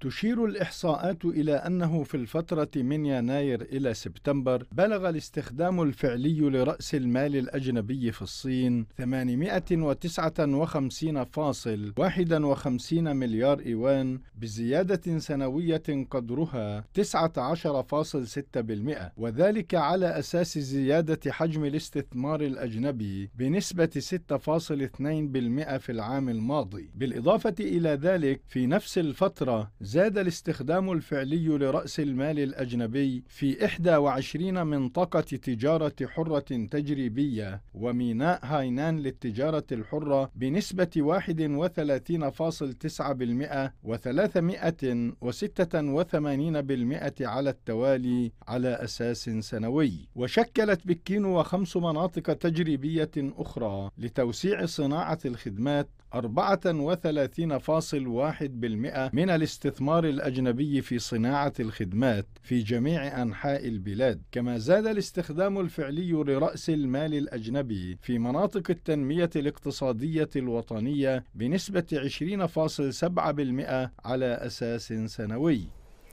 تشير الإحصاءات إلى أنه في الفترة من يناير إلى سبتمبر بلغ الاستخدام الفعلي لرأس المال الأجنبي في الصين 859.51 مليار إيوان بزيادة سنوية قدرها 19.6% وذلك على أساس زيادة حجم الاستثمار الأجنبي بنسبة 6.2% في العام الماضي بالإضافة إلى ذلك في نفس الفترة زاد الاستخدام الفعلي لرأس المال الأجنبي في 21 منطقة تجارة حرة تجريبية وميناء هاينان للتجارة الحرة بنسبة 31.9% و386% على التوالي على أساس سنوي وشكلت بكين وخمس مناطق تجريبية أخرى لتوسيع صناعة الخدمات 34.1% من الاستثمار الأجنبي في صناعة الخدمات في جميع أنحاء البلاد كما زاد الاستخدام الفعلي لرأس المال الأجنبي في مناطق التنمية الاقتصادية الوطنية بنسبة 20.7% على أساس سنوي